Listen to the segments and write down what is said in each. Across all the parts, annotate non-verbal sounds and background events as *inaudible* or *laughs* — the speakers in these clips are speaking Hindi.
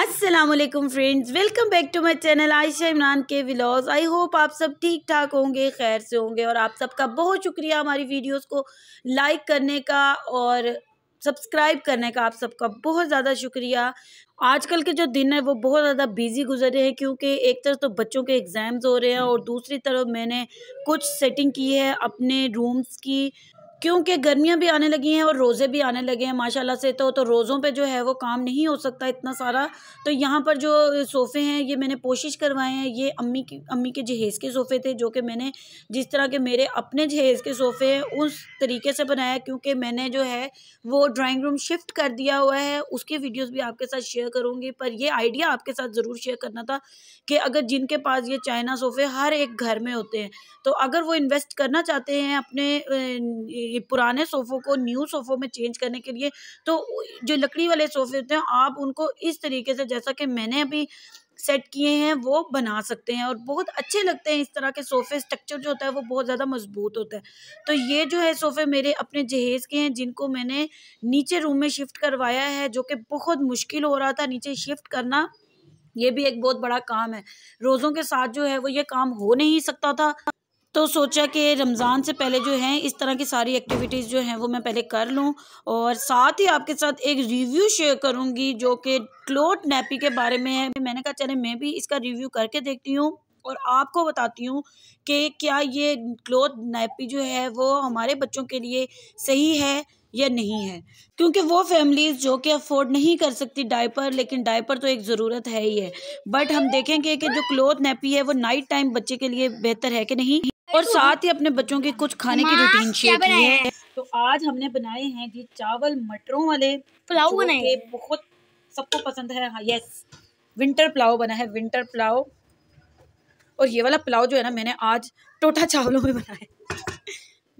Aslam friends welcome back to my channel Ayesha Imran के विलॉज आई होप आप सब ठीक ठाक होंगे खैर से होंगे और आप सबका बहुत शुक्रिया हमारी वीडियोस को लाइक करने का और सब्सक्राइब करने का आप सबका बहुत ज़्यादा शुक्रिया आजकल के जो दिन है वो बहुत ज़्यादा बिजी गुजर रहे हैं क्योंकि एक तरफ तो बच्चों के एग्ज़ाम्स हो रहे हैं और दूसरी तरफ मैंने कुछ सेटिंग की है अपने रूम्स की क्योंकि गर्मियाँ भी आने लगी हैं और रोज़े भी आने लगे हैं माशाल्लाह से तो तो रोज़ों पे जो है वो काम नहीं हो सकता इतना सारा तो यहाँ पर जो सोफ़े हैं ये मैंने कोशिश करवाए हैं ये अम्मी की अम्मी के जहेज़ के सोफ़े थे जो कि मैंने जिस तरह के मेरे अपने जहेज़ के सोफ़े हैं उस तरीके से बनाया क्योंकि मैंने जो है वो ड्राइंग रूम शिफ्ट कर दिया हुआ है उसके वीडियोज़ भी आपके साथ शेयर करूँगी पर यह आइडिया आपके साथ ज़रूर शेयर करना था कि अगर जिनके पास ये चाइना सोफ़े हर एक घर में होते हैं तो अगर वो इन्वेस्ट करना चाहते हैं अपने पुराने सोफ़ों को न्यू सोफ़ों में चेंज करने के लिए तो जो लकड़ी वाले सोफ़े होते हैं आप उनको इस तरीके से जैसा कि मैंने अभी सेट किए हैं वो बना सकते हैं और बहुत अच्छे लगते हैं इस तरह के सोफ़े स्ट्रक्चर जो होता है वो बहुत ज़्यादा मजबूत होता है तो ये जो है सोफ़े मेरे अपने जहेज़ के हैं जिनको मैंने नीचे रूम में शिफ्ट करवाया है जो कि बहुत मुश्किल हो रहा था नीचे शिफ्ट करना ये भी एक बहुत बड़ा काम है रोज़ों के साथ जो है वो ये काम हो नहीं सकता था तो सोचा कि रमज़ान से पहले जो है इस तरह की सारी एक्टिविटीज़ जो हैं वो मैं पहले कर लूँ और साथ ही आपके साथ एक रिव्यू शेयर करूँगी जो कि क्लोट नैपी के बारे में है मैंने कहा चले मैं भी इसका रिव्यू करके देखती हूँ और आपको बताती हूँ कि क्या ये क्लोथ नैपी जो है वो हमारे बच्चों के लिए सही है या नहीं है क्योंकि वो फैमिलीज़ जो कि अफोर्ड नहीं कर सकती डायपर लेकिन डायपर तो एक ज़रूरत है ही है बट हम देखेंगे कि जो क्लोथ नैपी है वो नाइट टाइम बच्चे के लिए बेहतर है कि नहीं और साथ ही अपने बच्चों के कुछ खाने की रूटीन शेयर की है तो आज हमने बनाए हैं जी चावल मटरों वाले पुलाव बनाए बहुत सबको पसंद है हाँ यस विंटर पुलाव बना है विंटर पुलाव और ये वाला पुलाव जो है ना मैंने आज टोटा चावलों में बनाया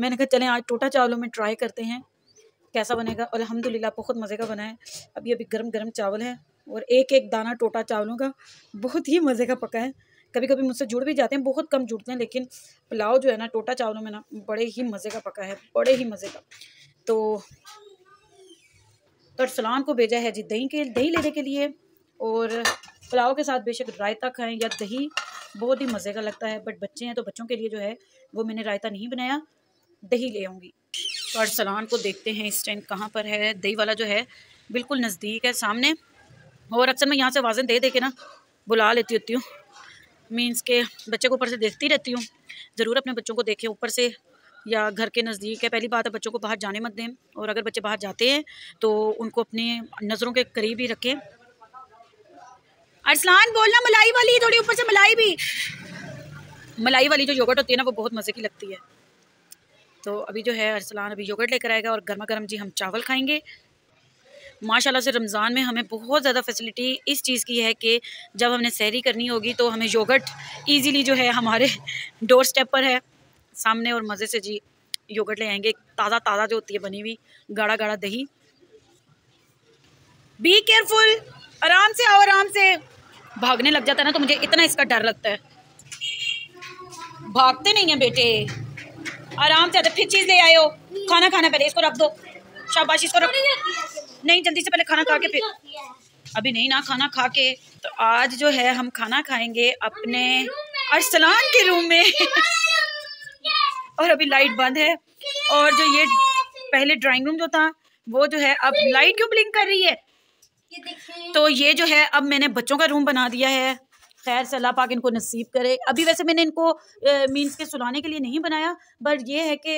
मैंने कहा चलें आज टोटा चावलों में ट्राई करते हैं कैसा बनेगा अलहमदिल्ला बहुत मज़े का बना है अभी अभी गर्म गर्म चावल है और एक एक दाना टोटा चावलों का बहुत ही मज़े का पका है कभी कभी मुझसे जुड़ भी जाते हैं बहुत कम जुड़ते हैं लेकिन पुलाव जो है ना टोटा चावलों में ना बड़े ही मज़े का पका है बड़े ही मज़े का तो अरसलान को भेजा है जी दही के दही लेने के लिए और पुलाव के साथ बेशक रायता खाएं या दही बहुत ही मज़े का लगता है बट बच्चे हैं तो बच्चों के लिए जो है वो मैंने रायता नहीं बनाया दही ले आऊँगी तो अरसलान को देखते हैं इस टाइम कहाँ पर है दही वाला जो है बिल्कुल नज़दीक है सामने और अक्सर मैं यहाँ से वाजन दे दे के ना बुला लेती होती हूँ मीन्स के बच्चे को ऊपर से देखती रहती हूँ ज़रूर अपने बच्चों को देखें ऊपर से या घर के नज़दीक है पहली बात है बच्चों को बाहर जाने मत दें और अगर बच्चे बाहर जाते हैं तो उनको अपनी नज़रों के करीब ही रखें अरसलान बोलना मलाई वाली थोड़ी ऊपर से मलाई भी मलाई वाली जो योगर्ट होती है ना वो बहुत मज़े की लगती है तो अभी जो है अरसलान अभी योगर्ट लेकर आएगा और गर्मा गर्म जी हम चावल खाएंगे माशाल्लाह से रमज़ान में हमें बहुत ज़्यादा फैसिलिटी इस चीज़ की है कि जब हमने सैरी करनी होगी तो हमें योगट ईजीली जो है हमारे डोर *laughs* स्टेप पर है सामने और मज़े से जी योगट ले आएंगे ताज़ा ताज़ा जो होती है बनी हुई गाढ़ा गाढ़ा दही बी केयरफुल आराम से आओ आराम से भागने लग जाता है ना तो मुझे इतना इसका डर लगता है भागते नहीं है बेटे आराम से आते फिर चीज़ ले आए हो खाना खाना पहले इसको रख दो शाबाश इसको रख नहीं जल्दी से पहले खाना खा के फिर तो अभी नहीं ना खाना खा के तो आज जो है हम खाना खाएंगे अपने अरसलान के रूम में और अभी लाइट बंद है और जो ये पहले ड्राइंग रूम जो था वो जो है अब लाइट क्यों ब्लिंक कर रही है तो ये जो है अब मैंने बच्चों का रूम बना दिया है खैर से अल्लाह पाक इनको नसीब करे अभी वैसे मैंने इनको मीन्स के सुलाने के लिए नहीं बनाया बट ये है कि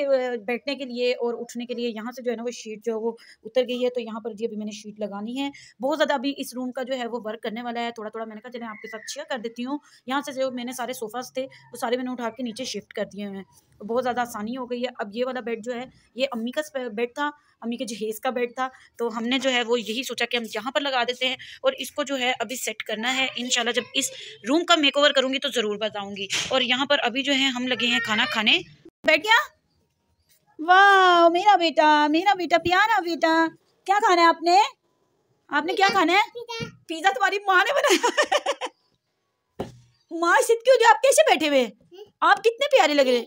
बैठने के लिए और उठने के लिए यहाँ से जो है ना वो शीट जो है वो उतर गई है तो यहाँ पर जी अभी मैंने शीट लगानी है बहुत ज़्यादा अभी इस रूम का जो है वो वर्क करने वाला है थोड़ा थोड़ा मैंने कहा चले आपके साथ शेयर कर देती हूँ यहाँ से जो मैंने सारे सोफाज थे वो सारे मैंने उठा के नीचे शिफ्ट कर दिए हैं बहुत ज़्यादा आसानी हो गई है अब ये वाला बेड जो है ये अम्मी का बेड था अम्मी के जहेज़ का बेड था तो हमने जो है वो यही सोचा कि हम यहाँ पर लगा देते हैं और इसको जो है अभी सेट करना है इन जब इस रूम का मेक करूँगी तो ज़रूर बताऊँगी और यहाँ पर अभी जो है हम लगे हैं खाना खाने बैठिया वाह मेरा बेटा मेरा बेटा प्यारा बेटा क्या खाना है आपने आपने क्या खाना है पिज्जा तुम्हारी माँ ने बनाया माँ सिद्ध क्यों जो आप कैसे बैठे हुए आप कितने प्यारे लग रहे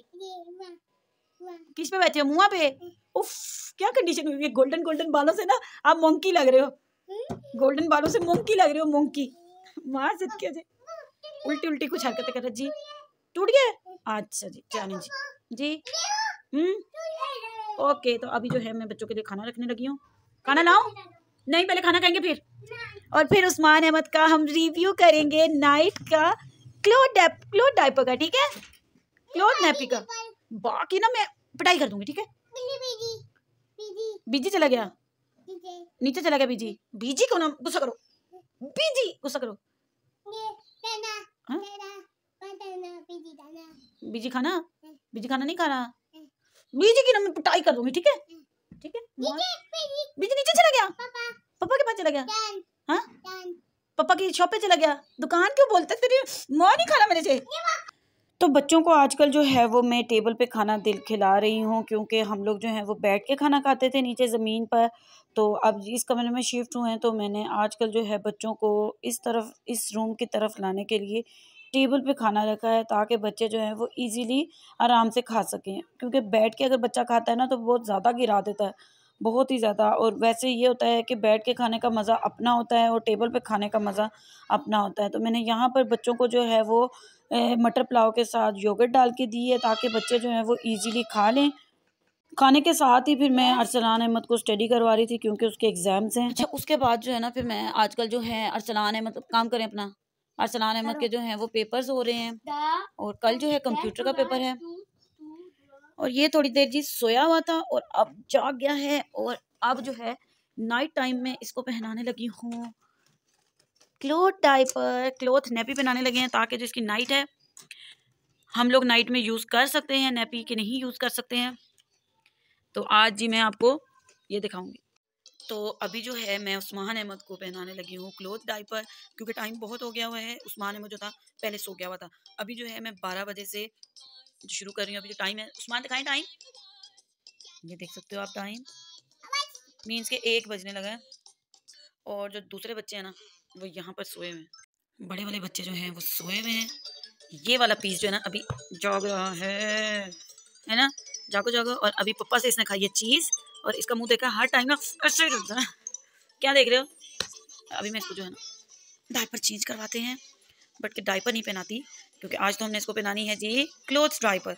किस पे बैठे हो मुआ पे हम्म। उफ क्या कंडीशन हुई है गोल्डन गोल्डन बालों से ना आप मोंकी लग रहे हो गोल्डन हम्म। बालों से मोंकी लग रहे हो मोंकी हम्म। मार जिद के जी हाँ, उल्टी उल्टी कुछ हरकतें कर रहे जी टूट गए अच्छा जी जानी जी जी हम्म ओके तो अभी जो है मैं बच्चों के लिए खाना रखने लगी हूँ खाना लाओ नहीं पहले खाना खाएंगे फिर और फिर उस्मान अहमद का हम रिव्यू करेंगे नाइट का क्लो डेप डाइपर का ठीक है क्लो नैपी हाँ, का बाकी ना मैं पिटाई कर दूंगी ठीक है बीजी चला गया नीचे चला गया बीजी बीजी को ना गुस्सा करो बीजी गुस्सा करो हाँ? बीजी खाना हाँ। बीजी खाना नहीं खा रहा हाँ। बीजी की ना मैं पिटाई कर दूंगी ठीक है ठीक है बीजी नीचे चला गया पापा के पास चला गया हाँ पापा की शॉप पे चला गया दुकान क्यों बोलते तेरी माँ नहीं खाना मेरे से तो बच्चों को आजकल जो है वो मैं टेबल पे खाना दिल खिला रही हूँ क्योंकि हम लोग जो हैं वो बैठ के खाना खाते थे नीचे ज़मीन पर तो अब इस कमरे में शिफ्ट हुए हैं तो मैंने आजकल जो है बच्चों को इस तरफ इस रूम की तरफ लाने के लिए टेबल पे खाना रखा है ताकि बच्चे जो हैं वो इजीली आराम से खा सकें क्योंकि बैठ के अगर बच्चा खाता है ना तो बहुत ज़्यादा गिरा देता है बहुत ही ज़्यादा और वैसे ये होता है कि बैठ के खाने का मज़ा अपना होता है और टेबल पे खाने का मज़ा अपना होता है तो मैंने यहाँ पर बच्चों को जो है वो मटर पुलाव के साथ योगर्ट डाल के दी है ताकि बच्चे जो हैं वो ईज़िली खा लें खाने के साथ ही फिर मैं अरसलान अहमद को स्टडी करवा रही थी क्योंकि उसके एग्ज़ाम्स हैं अच्छा उसके बाद जो है ना फिर मैं आजकल जो है अरसलान अहमद काम करें अपना अरसलान अहमद के जो हैं वो पेपर्स हो रहे हैं और कल जो है कंप्यूटर का पेपर है और ये थोड़ी देर जी सोया हुआ था और अब जाग गया है और अब जो है नाइट टाइम में इसको पहनाने लगी हूँ क्लोथ डाइपर क्लोथ नेपी बनाने लगे हैं ताकि जो इसकी नाइट है हम लोग नाइट में यूज़ कर सकते हैं नेपी के नहीं यूज़ कर सकते हैं तो आज जी मैं आपको ये दिखाऊंगी तो अभी जो है मैं उस्मान अहमद को पहनाने लगी हूँ क्लोथ डाइपर क्योंकि टाइम बहुत हो गया हुआ है उस्मान अहमद जो था पहले सो गया हुआ था अभी जो है मैं बारह बजे से शुरू कर रही हूँ अभी जो टाइम है उस्मान दिखाएं टाइम ये देख सकते हो आप टाइम मीन्स के एक बजने लगा है और जो दूसरे बच्चे हैं ना वो यहाँ पर सोए हुए हैं बड़े वाले बच्चे जो हैं वो सोए हुए हैं ये वाला पीस जो है ना अभी जाग रहा है है ना जागो जागो और अभी पप्पा से इसने खाई है चीज़ और इसका मुंह देखा हर टाइम ना ऐसे रहता है क्या देख रहे हो अभी मैं इसको जो है ना डायपर चेंज करवाते हैं बट कि डायपर नहीं पहनाती क्योंकि आज तो हमने इसको पहनानी है जी क्लोथ्स डायपर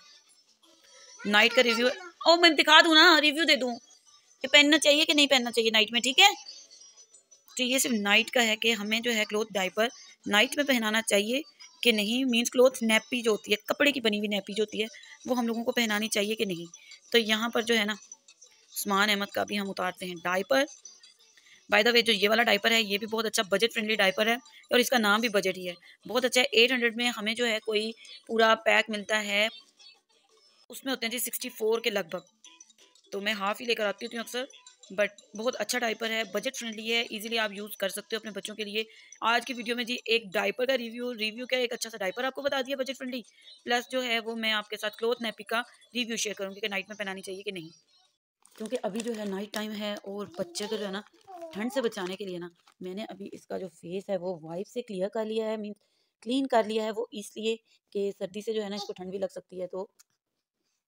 नाइट का रिव्यू ओ मैं दिखा दूँ ना रिव्यू दे दूँ कि पहनना चाहिए कि नहीं पहनना चाहिए नाइट में ठीक है तो ये सिर्फ नाइट का है कि हमें जो है क्लोथ डाइपर नाइट में पहनाना चाहिए कि नहीं मीन्स क्लोथ नैपी जो होती है कपड़े की बनी हुई नैपी जो होती है वो हम लोगों को पहनानी चाहिए कि नहीं तो यहाँ पर जो है ना समान अहमद का भी हम उतारते हैं डाइपर बाय द वे जो ये वाला डाइपर है ये भी बहुत अच्छा बजट फ्रेंडली डाइपर है और इसका नाम भी बजट ही है बहुत अच्छा है एट हंड्रेड में हमें जो है कोई पूरा पैक मिलता है उसमें होते हैं जी सिक्सटी फोर के लगभग तो मैं हाफ़ ही लेकर आती हूँ अक्सर बट बहुत अच्छा डायपर है बजट फ्रेंडली है इजीली आप यूज़ कर सकते हो अपने बच्चों के लिए आज की वीडियो में जी एक डाइपर का रिव्यू रिव्यू क्या एक अच्छा सा डायपर आपको बता दिया बजट फ्रेंडली प्लस जो है वो मैं आपके साथ क्लोथ नैपी का रिव्यू शेयर करूँगी कि नाइट में पहनानी चाहिए कि नहीं क्योंकि अभी जो है नाइट टाइम है और बच्चे को जो है ना ठंड से बचाने के लिए ना मैंने अभी इसका जो फेस है वो वाइप से क्लियर कर लिया है मीन क्लीन कर लिया है वो इसलिए कि सर्दी से जो है ना इसको ठंड भी लग सकती है तो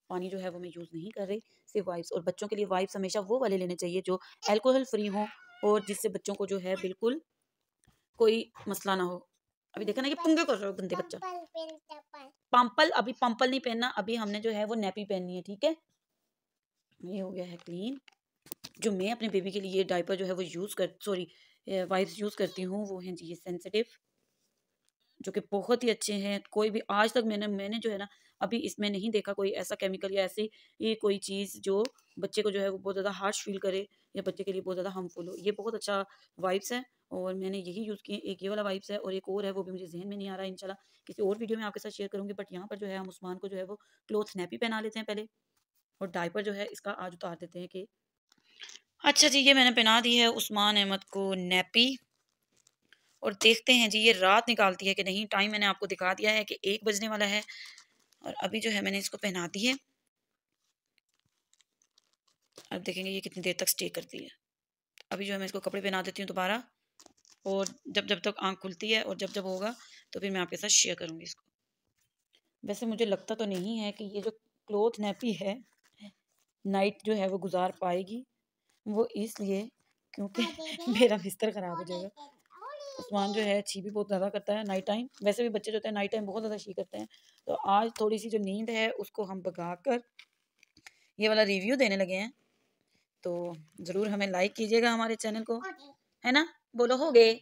पानी जो है वो मैं यूज़ नहीं कर रही सिर्फ वाइप्स और बच्चों के लिए वाइप्स हमेशा वो वाले लेने चाहिए जो एल्कोहल फ्री हो और जिससे बच्चों को जो है बिल्कुल कोई मसला ना हो अभी देखा ना कि पंगे कर रहे हो गंदे बच्चा पंपल अभी पंपल नहीं पहनना अभी हमने जो है वो नैपी पहननी है ठीक है ये हो गया है क्लीन जो मैं अपने बेबी के लिए डायपर जो है वो यूज़ कर सॉरी वाइप्स यूज़ करती हूँ वो हैं जी ये सेंसिटिव जो कि बहुत ही अच्छे हैं कोई भी आज तक मैंने मैंने जो है ना अभी इसमें नहीं देखा कोई ऐसा केमिकल या ऐसी ये कोई चीज़ जो बच्चे को जो है वो बहुत ज़्यादा हार्श फील करे या बच्चे के लिए बहुत ज़्यादा हार्मफुल हो ये बहुत अच्छा वाइब्स है और मैंने यही यूज़ किए एक ये वाला वाइब्स है और एक और है वो भी मुझे जहन में नहीं आ रहा इनशाला किसी और वीडियो में आपके साथ शेयर करूँगी बट यहाँ पर जो है हम उस्मान को जो है वो क्लोथ स्नैपी पहना लेते हैं पहले और डाइपर जो है इसका आज उतार देते हैं कि अच्छा जी ये मैंने पहना दी है उस्मान अहमद को नैपी और देखते हैं जी ये रात निकालती है कि नहीं टाइम मैंने आपको दिखा दिया है कि एक बजने वाला है और अभी जो है मैंने इसको पहना दी है अब देखेंगे ये कितनी देर तक स्टे करती है अभी जो है मैं इसको कपड़े पहना देती हूँ दोबारा और जब जब तक आँख खुलती है और जब जब होगा तो फिर मैं आपके साथ शेयर करूँगी इसको वैसे मुझे लगता तो नहीं है कि ये जो क्लोथ नैपी है नाइट जो है वो गुजार पाएगी वो इसलिए क्योंकि *laughs* मेरा बिस्तर ख़राब हो जाएगा उस्मान जो है छी भी बहुत ज़्यादा करता है नाइट टाइम वैसे भी बच्चे जो होते हैं नाइट टाइम बहुत ज़्यादा छी करते हैं तो आज थोड़ी सी जो नींद है उसको हम भगा कर ये वाला रिव्यू देने लगे हैं तो ज़रूर हमें लाइक कीजिएगा हमारे चैनल को है ना बोलो हो गए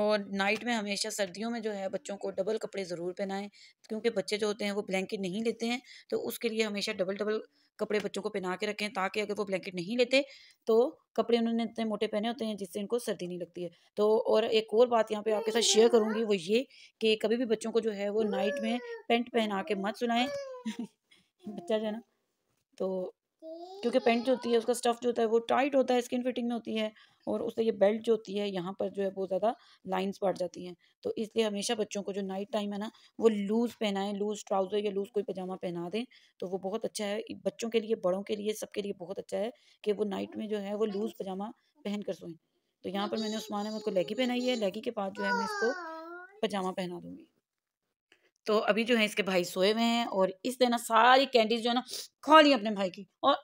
और नाइट में हमेशा सर्दियों में जो है बच्चों को डबल कपड़े ज़रूर पहनाएं क्योंकि बच्चे जो होते हैं वो ब्लैंकेट नहीं लेते हैं तो उसके लिए हमेशा डबल डबल कपड़े बच्चों को पहना के रखें ताकि अगर वो ब्लैंकेट नहीं लेते तो कपड़े उन्होंने इतने मोटे पहने होते हैं जिससे इनको सर्दी नहीं लगती है तो और एक और बात यहाँ पे आपके साथ शेयर करूँगी वो ये कि कभी भी बच्चों को जो है वो नाइट में पेंट पहना के मत सुनाए *laughs* बच्चा जो है ना तो क्योंकि पेंट जो होती है उसका स्टफ़ जो होता है वो टाइट होता है स्किन फिटिंग में होती है और उससे ये बेल्ट जो होती है यहाँ पर जो है बहुत ज़्यादा लाइंस बढ़ जाती हैं तो इसलिए हमेशा बच्चों को जो नाइट टाइम है ना वो लूज़ पहनाएं लूज़ ट्राउज़र या लूज़ कोई पजामा पहना दें तो वो बहुत अच्छा है बच्चों के लिए बड़ों के लिए सबके लिए बहुत अच्छा है कि वो नाइट में जो है वो लूज़ पजामा पहन कर सोएं तो यहाँ पर मैंने उस्मान अहमद को लेगी पहनाई है लेगी के बाद जो है मैं इसको पजामा पहना दूँगी तो अभी जो है इसके भाई सोए हुए हैं और दिन ना सारी कैंडीज जो है ना खा ली अपने भाई की और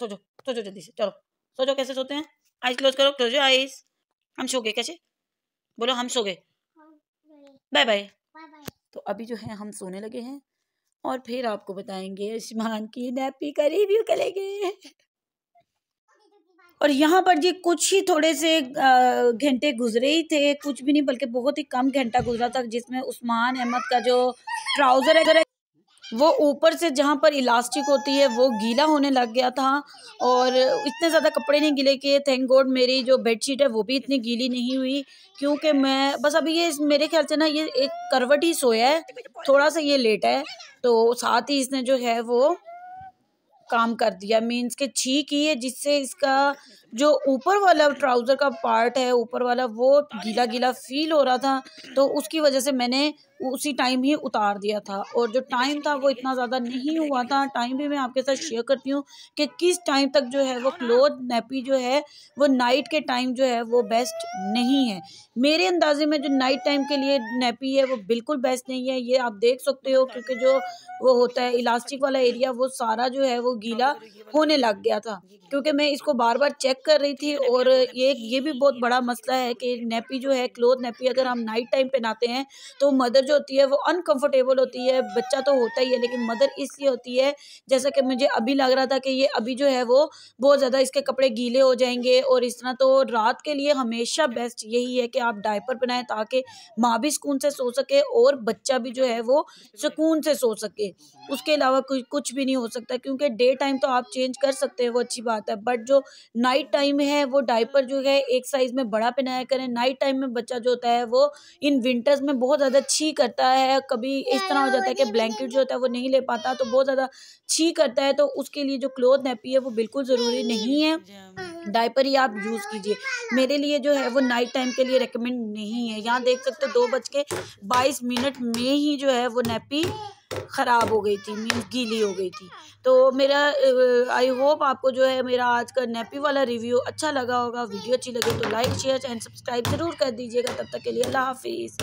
सोचो सोचो जल्दी से चलो सोचो कैसे सोते हैं आइज क्लोज करो क्लोज आइज हम सो गए कैसे बोलो हम सो गए बाय बाय तो अभी जो है हम सोने लगे हैं और फिर आपको बताएंगे आयुष्मान की नैपी का रिव्यू करेंगे और यहाँ पर जी कुछ ही थोड़े से घंटे गुजरे ही थे कुछ भी नहीं बल्कि बहुत ही कम घंटा गुजरा था जिसमें उस्मान अहमद का जो ट्राउज़र है वो ऊपर से जहाँ पर इलास्टिक होती है वो गीला होने लग गया था और इतने ज़्यादा कपड़े नहीं गीले किए थैंक गॉड मेरी जो बेडशीट है वो भी इतनी गीली नहीं हुई क्योंकि मैं बस अभी ये मेरे ख्याल से ना ये एक करवट ही सोया है थोड़ा सा ये लेट है तो साथ ही इसने जो है वो काम कर दिया मीन्स के छीक ही है जिससे इसका जो ऊपर वाला ट्राउज़र का पार्ट है ऊपर वाला वो गीला गीला फील हो रहा था तो उसकी वजह से मैंने उसी टाइम ही उतार दिया था और जो टाइम था वो इतना ज़्यादा नहीं हुआ था टाइम भी मैं आपके साथ शेयर करती हूँ कि किस टाइम तक जो है वो क्लोथ नेपी जो है वो नाइट के टाइम जो है वो बेस्ट नहीं है मेरे अंदाजे में जो नाइट टाइम के लिए नेपी है वो बिल्कुल बेस्ट नहीं है ये आप देख सकते हो क्योंकि जो वो होता है इलास्टिक वाला एरिया वो सारा जो है वो गीला होने लग गया था क्योंकि मैं इसको बार बार चेक कर रही थी और ये ये भी बहुत बड़ा मसला है कि नेपी जो है क्लोथ नेपी अगर हम नाइट टाइम पहनाते हैं तो मदर जो जो होती है वो अनकंफर्टेबल होती है बच्चा तो होता ही है लेकिन मदर इसलिए होती है जैसा कि मुझे अभी लग रहा था कि ये अभी जो है वो बहुत ज़्यादा इसके कपड़े गीले हो जाएंगे और इस तरह तो रात के लिए हमेशा बेस्ट यही है कि आप डायपर बनाएं ताकि माँ भी सुकून से सो सके और बच्चा भी जो है वो सुकून से सो सके उसके अलावा कुछ कुछ भी नहीं हो सकता क्योंकि डे टाइम तो आप चेंज कर सकते हैं वो अच्छी बात है बट जो नाइट टाइम है वो डायपर जो है एक साइज़ में बड़ा पहनाया करें नाइट टाइम में बच्चा जो होता है वो इन विंटर्स में बहुत ज़्यादा छी करता है कभी इस तरह हो जाता है कि ब्लैंकेट मतलब जो होता है वो नहीं ले पाता तो बहुत ज़्यादा छी करता है तो उसके लिए जो क्लोथ नैपी है वो बिल्कुल ज़रूरी नहीं है डायपर हाँ, ही आप यूज़ कीजिए मेरे लिए जो है वो नाइट टाइम के लिए रिकमेंड नहीं है यहाँ देख सकते दो बज के बाईस मिनट में ही जो है वो नैपी ख़राब हो गई थी मीन्स गीली हो गई थी तो मेरा आई होप आपको जो है मेरा आज का नैपी वाला रिव्यू अच्छा लगा होगा वीडियो अच्छी लगे तो लाइक शेयर एंड सब्सक्राइब ज़रूर कर दीजिएगा तब तक के लिए अल्लाह हाफिज़